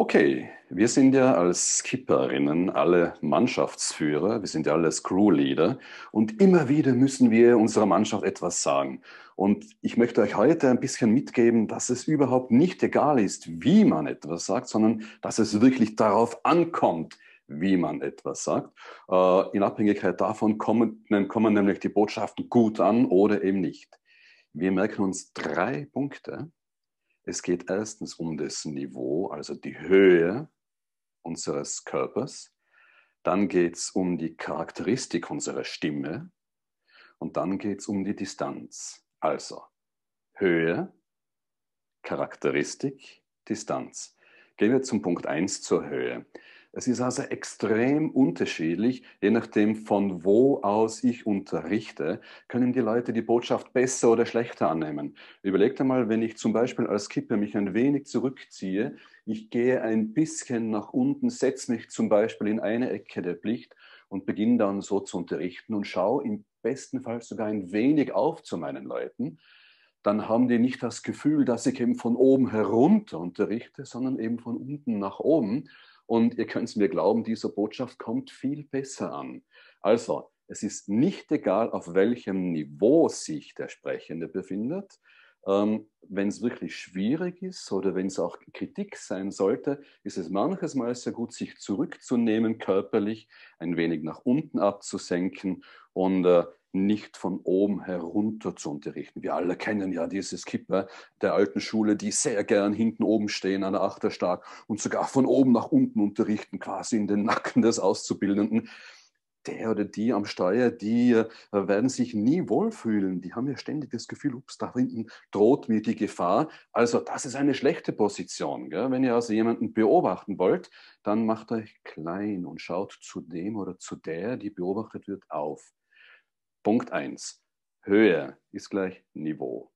Okay, wir sind ja als Skipperinnen alle Mannschaftsführer, wir sind ja alle Crewleader und immer wieder müssen wir unserer Mannschaft etwas sagen. Und ich möchte euch heute ein bisschen mitgeben, dass es überhaupt nicht egal ist, wie man etwas sagt, sondern dass es wirklich darauf ankommt, wie man etwas sagt. Äh, in Abhängigkeit davon kommen, kommen nämlich die Botschaften gut an oder eben nicht. Wir merken uns drei Punkte es geht erstens um das Niveau, also die Höhe unseres Körpers. Dann geht es um die Charakteristik unserer Stimme. Und dann geht es um die Distanz. Also Höhe, Charakteristik, Distanz. Gehen wir zum Punkt 1 zur Höhe. Es ist also extrem unterschiedlich, je nachdem von wo aus ich unterrichte, können die Leute die Botschaft besser oder schlechter annehmen. Überlegt einmal, wenn ich zum Beispiel als Kippe mich ein wenig zurückziehe, ich gehe ein bisschen nach unten, setze mich zum Beispiel in eine Ecke der Pflicht und beginne dann so zu unterrichten und schaue im besten Fall sogar ein wenig auf zu meinen Leuten, dann haben die nicht das Gefühl, dass ich eben von oben herunter unterrichte, sondern eben von unten nach oben. Und ihr könnt es mir glauben, diese Botschaft kommt viel besser an. Also, es ist nicht egal, auf welchem Niveau sich der Sprechende befindet. Ähm, wenn es wirklich schwierig ist oder wenn es auch Kritik sein sollte, ist es manches Mal sehr gut, sich zurückzunehmen körperlich, ein wenig nach unten abzusenken und äh, nicht von oben herunter zu unterrichten. Wir alle kennen ja diese Skipper der alten Schule, die sehr gern hinten oben stehen an der Achterstark und sogar von oben nach unten unterrichten, quasi in den Nacken des Auszubildenden. Der oder die am Steuer, die äh, werden sich nie wohlfühlen. Die haben ja ständig das Gefühl, ups, da hinten droht mir die Gefahr. Also das ist eine schlechte Position. Gell? Wenn ihr also jemanden beobachten wollt, dann macht euch klein und schaut zu dem oder zu der, die beobachtet wird, auf. Punkt 1. Höhe ist gleich Niveau.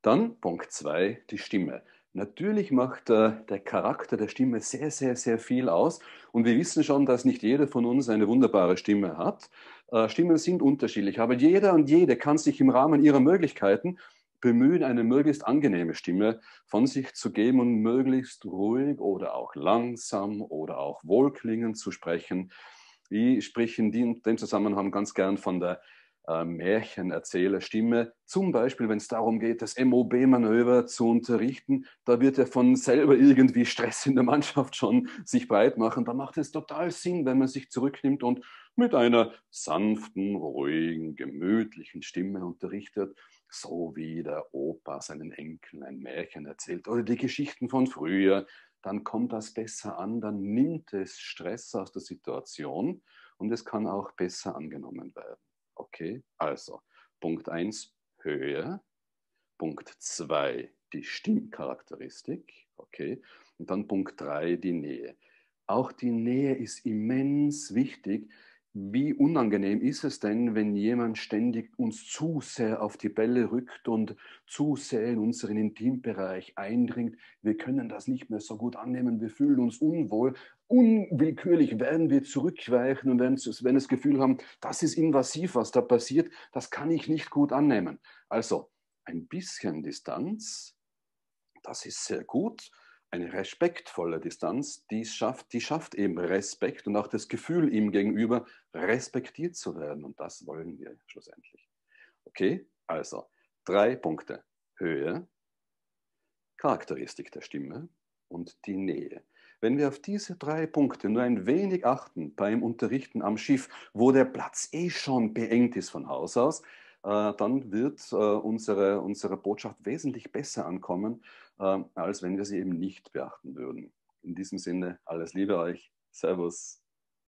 Dann Punkt 2, die Stimme. Natürlich macht äh, der Charakter der Stimme sehr, sehr, sehr viel aus. Und wir wissen schon, dass nicht jeder von uns eine wunderbare Stimme hat. Äh, Stimmen sind unterschiedlich, aber jeder und jede kann sich im Rahmen ihrer Möglichkeiten bemühen, eine möglichst angenehme Stimme von sich zu geben und möglichst ruhig oder auch langsam oder auch wohlklingend zu sprechen. Die sprechen die in dem Zusammenhang ganz gern von der äh, Märchenerzählerstimme. Zum Beispiel, wenn es darum geht, das MOB-Manöver zu unterrichten, da wird ja von selber irgendwie Stress in der Mannschaft schon sich breit machen. Da macht es total Sinn, wenn man sich zurücknimmt und mit einer sanften, ruhigen, gemütlichen Stimme unterrichtet, so wie der Opa seinen Enkeln ein Märchen erzählt oder die Geschichten von früher, dann kommt das besser an, dann nimmt es Stress aus der Situation und es kann auch besser angenommen werden. Okay, also Punkt 1 Höhe, Punkt 2 die Stimmcharakteristik, okay, und dann Punkt 3 die Nähe. Auch die Nähe ist immens wichtig, wie unangenehm ist es denn, wenn jemand ständig uns zu sehr auf die Bälle rückt und zu sehr in unseren Intimbereich eindringt? Wir können das nicht mehr so gut annehmen, wir fühlen uns unwohl. Unwillkürlich werden wir zurückweichen und werden, wenn das Gefühl haben, das ist invasiv, was da passiert, das kann ich nicht gut annehmen. Also ein bisschen Distanz, das ist sehr gut eine respektvolle Distanz, die schafft, die schafft eben Respekt und auch das Gefühl ihm gegenüber respektiert zu werden. Und das wollen wir schlussendlich. Okay, also drei Punkte. Höhe, Charakteristik der Stimme und die Nähe. Wenn wir auf diese drei Punkte nur ein wenig achten beim Unterrichten am Schiff, wo der Platz eh schon beengt ist von Haus aus, äh, dann wird äh, unsere, unsere Botschaft wesentlich besser ankommen, ähm, als wenn wir sie eben nicht beachten würden. In diesem Sinne, alles Liebe euch. Servus.